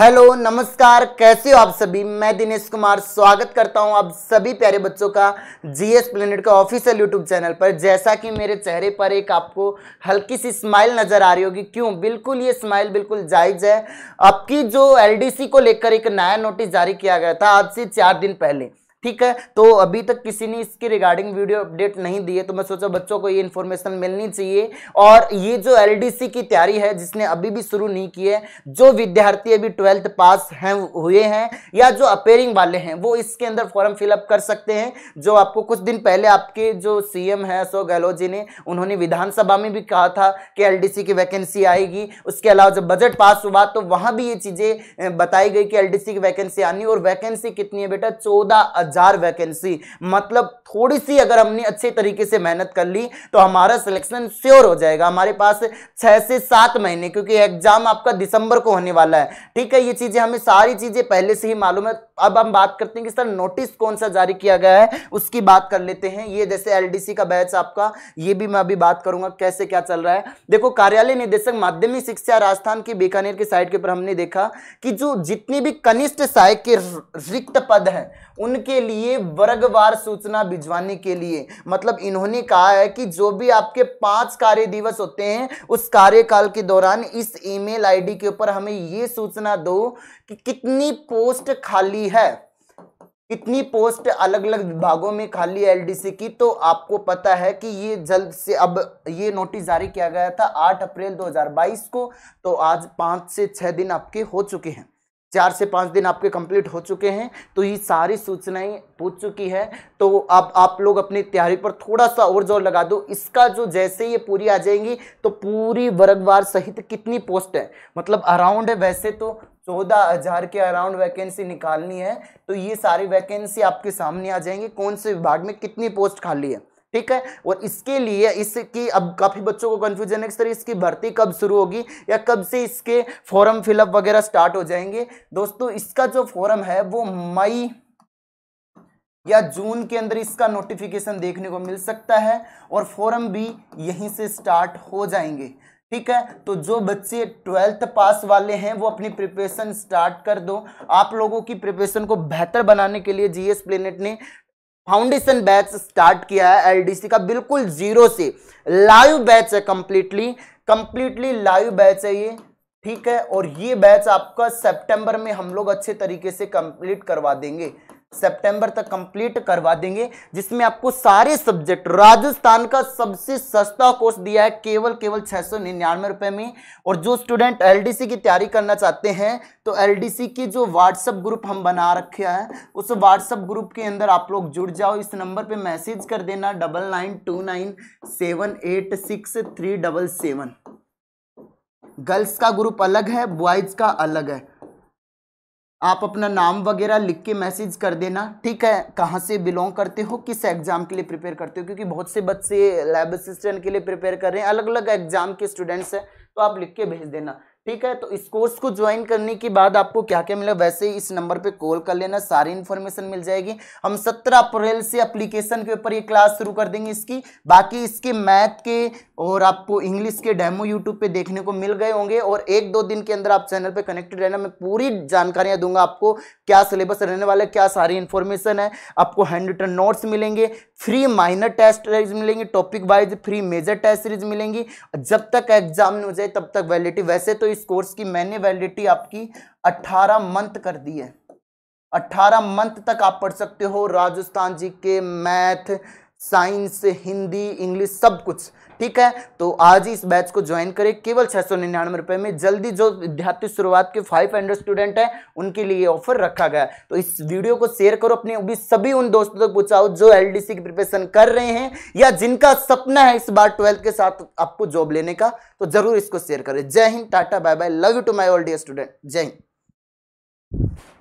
hello नमस्कार कैसे हो आप सभी मैं दिनेश कुमार स्वागत करता हूं आप सभी प्यारे बच्चों का जीएस प्लेनेट का ऑफिशियल यूट्यूब चैनल पर जैसा कि मेरे चेहरे पर एक आपको हल्की सी स्माइल नज़र आ रही होगी क्यों बिल्कुल ये स्माइल बिल्कुल जायज़ है आपकी जो एलडीसी को लेकर एक नया नोटिस जारी किया गया था आज से चार दिन पहले ठीक है तो अभी तक किसी ने इसके रिगार्डिंग वीडियो अपडेट नहीं दिए तो मैं सोचा बच्चों को ये इन्फॉर्मेशन मिलनी चाहिए और ये जो एलडीसी की तैयारी है जिसने अभी भी शुरू नहीं की है जो विद्यार्थी अभी ट्वेल्थ पास हैं हुए हैं या जो अपेयरिंग वाले हैं वो इसके अंदर फॉर्म फिलअप कर सकते हैं जो आपको कुछ दिन पहले आपके जो एम है अशोक गहलोत जी ने उन्होंने विधानसभा में भी कहा था कि एल की वैकेंसी आएगी उसके अलावा जब बजट पास हुआ तो वहाँ भी ये चीजें बताई गई कि एल की वैकेंसी आनी और वैकेंसी कितनी है बेटा चौदह हजार वैकेंसी मतलब थोड़ी सी अगर हमने अच्छे तरीके से मेहनत कर ली तो हमारा सिलेक्शन श्योर हो जाएगा हमारे पास छह से सात महीने क्योंकि एग्जाम आपका दिसंबर को होने वाला है ठीक है ये चीजें हमें सारी चीजें पहले से ही मालूम है अब हम बात करते हैं कि सर नोटिस कौन सा जारी किया गया है उसकी बात कर लेते हैं ये जैसे एलडीसी का बैच आपका ये भी मैं अभी बात करूंगा कैसे क्या चल रहा है देखो कार्यालय निदेशक माध्यमिक शिक्षा राजस्थान की बीकानेर की साइड के ऊपर हमने देखा कि जो जितनी भी कनिष्ठ सहायक के रिक्त पद हैं उनके लिए वर्गवार सूचना भिजवाने के लिए मतलब इन्होंने कहा है कि जो भी आपके पांच कार्य दिवस होते हैं उस कार्यकाल के दौरान इस ईमेल आईडी के ऊपर हमें ये सूचना दो कि कितनी पोस्ट खाली है कितनी पोस्ट अलग अलग विभागों में खाली एलडीसी की तो आपको पता है कि ये जल्द से अब ये नोटिस जारी किया गया था 8 अप्रैल 2022 को तो आज पाँच से छः दिन आपके हो चुके हैं चार से पाँच दिन आपके कंप्लीट हो चुके हैं तो ये सारी सूचनाएं पूछ चुकी है तो आप आप लोग अपनी तैयारी पर थोड़ा सा और जोर लगा दो इसका जो जैसे ये पूरी आ जाएंगी तो पूरी वर्गवार सहित कितनी पोस्ट है मतलब अराउंड है वैसे तो चौदह हजार के अराउंड वैकेंसी निकालनी है तो ये सारी वैकेंसी आपके सामने आ जाएंगी कौन से विभाग में कितनी पोस्ट खाली है ठीक है और इसके लिए इसकी अब काफ़ी बच्चों को कंफ्यूजन है कि सर इसकी भर्ती कब शुरू होगी या कब से इसके फॉर्म फिलअप वगैरह स्टार्ट हो जाएंगे दोस्तों इसका जो फॉर्म है वो मई या जून के अंदर इसका नोटिफिकेशन देखने को मिल सकता है और फॉर्म भी यहीं से स्टार्ट हो जाएंगे ठीक है तो जो बच्चे ट्वेल्थ पास वाले हैं वो अपनी प्रिपरेशन स्टार्ट कर दो आप लोगों की प्रिपरेशन को बेहतर बनाने के लिए जीएस प्लेनेट ने फाउंडेशन बैच स्टार्ट किया है एलडीसी का बिल्कुल जीरो से लाइव बैच है कंप्लीटली कंप्लीटली लाइव बैच है ये ठीक है और ये बैच आपका सितंबर में हम लोग अच्छे तरीके से कंप्लीट करवा देंगे सितंबर तक कंप्लीट करवा देंगे जिसमें आपको सारे सब्जेक्ट राजस्थान का सबसे सस्ता कोर्स दिया है केवल केवल छह सौ निन्यानवे रुपए में और जो स्टूडेंट एलडीसी की तैयारी करना चाहते हैं तो एलडीसी की जो व्हाट्सएप ग्रुप हम बना रखे हैं उस व्हाट्सएप ग्रुप के अंदर आप लोग जुड़ जाओ इस नंबर पर मैसेज कर देना double nine two nine seven eight six three double seven girls का ग्रुप अलग है बॉयज का अलग है आप अपना नाम वगैरह लिख के मैसेज कर देना ठीक है कहाँ से बिलोंग करते हो किस एग्ज़ाम के लिए प्रिपेयर करते हो क्योंकि बहुत से बच्चे लैब असिस्टेंट के लिए प्रिपेयर कर रहे हैं अलग अलग एग्ज़ाम के स्टूडेंट्स हैं तो आप लिख के भेज देना ठीक है तो इस कोर्स को ज्वाइन करने के बाद आपको क्या क्या मिलेगा वैसे ही इस नंबर पे कॉल कर लेना सारी इन्फॉर्मेशन मिल जाएगी हम 17 अप्रैल से एप्लीकेशन के ऊपर ये क्लास शुरू कर देंगे इसकी बाकी इसके मैथ के और आपको इंग्लिश के डेमो यूट्यूब पे देखने को मिल गए होंगे और एक दो दिन के अंदर आप चैनल पर कनेक्टेड रहना मैं पूरी जानकारियाँ दूंगा आपको क्या सिलेबस रहने वाला है क्या सारी इन्फॉर्मेशन है आपको हैंड रिटर्न नोट्स मिलेंगे फ्री माइनर टेस्ट सीरीज मिलेंगी topic wise free major test series मिलेंगी जब तक एग्जाम नहीं हो जाए तब तक वैलिडिटी वैसे तो इस कोर्स की मैंने वैलिडिटी आपकी 18 मंथ कर दी है 18 मंथ तक आप पढ़ सकते हो राजस्थान जी के मैथ साइंस हिंदी इंग्लिश सब कुछ ठीक है तो आज ही इस बैच को ज्वाइन करें केवल छः सौ निन्यानवे रुपये में जल्दी जो विद्यार्थी शुरुआत के फाइव हंड्रेड स्टूडेंट हैं उनके लिए ऑफर रखा गया तो इस वीडियो को शेयर करो अपने भी सभी उन दोस्तों तक जो एल जो एलडीसी की प्रिपरेशन कर रहे हैं या जिनका सपना है इस बार ट्वेल्थ के साथ आपको जॉब लेने का तो जरूर इसको शेयर करें Jai Hind tata bye bye love you to my all dear student Jai Hind